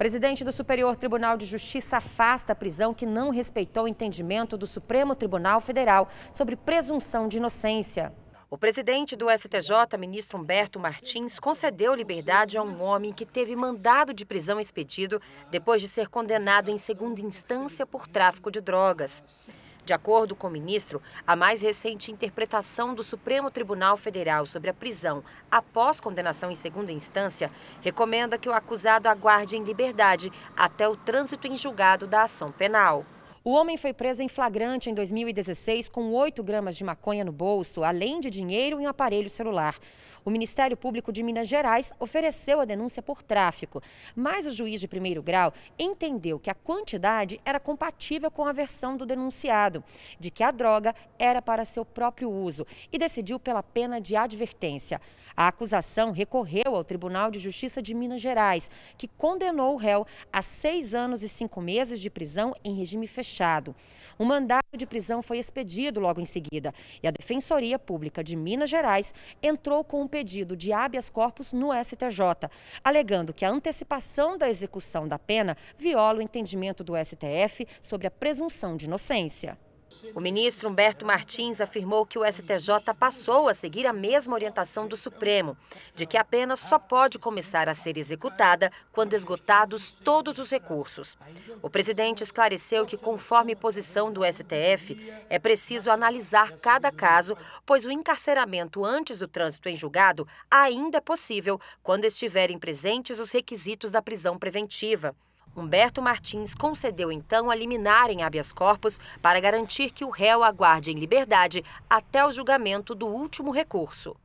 Presidente do Superior Tribunal de Justiça afasta a prisão que não respeitou o entendimento do Supremo Tribunal Federal sobre presunção de inocência. O presidente do STJ, ministro Humberto Martins, concedeu liberdade a um homem que teve mandado de prisão expedido depois de ser condenado em segunda instância por tráfico de drogas. De acordo com o ministro, a mais recente interpretação do Supremo Tribunal Federal sobre a prisão após condenação em segunda instância recomenda que o acusado aguarde em liberdade até o trânsito em julgado da ação penal. O homem foi preso em flagrante em 2016 com 8 gramas de maconha no bolso, além de dinheiro e um aparelho celular. O Ministério Público de Minas Gerais ofereceu a denúncia por tráfico, mas o juiz de primeiro grau entendeu que a quantidade era compatível com a versão do denunciado, de que a droga era para seu próprio uso e decidiu pela pena de advertência. A acusação recorreu ao Tribunal de Justiça de Minas Gerais, que condenou o réu a seis anos e cinco meses de prisão em regime fechado. O mandado de prisão foi expedido logo em seguida e a Defensoria Pública de Minas Gerais entrou com um pedido de habeas corpus no STJ, alegando que a antecipação da execução da pena viola o entendimento do STF sobre a presunção de inocência. O ministro Humberto Martins afirmou que o STJ passou a seguir a mesma orientação do Supremo, de que a pena só pode começar a ser executada quando esgotados todos os recursos. O presidente esclareceu que, conforme posição do STF, é preciso analisar cada caso, pois o encarceramento antes do trânsito em julgado ainda é possível quando estiverem presentes os requisitos da prisão preventiva. Humberto Martins concedeu então a liminar em habeas corpus para garantir que o réu aguarde em liberdade até o julgamento do último recurso.